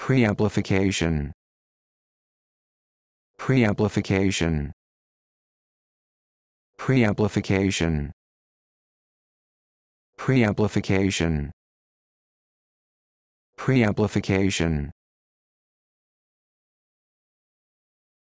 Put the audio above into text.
Preamplification. Preamplification. Preamplification. Preamplification. Preamplification.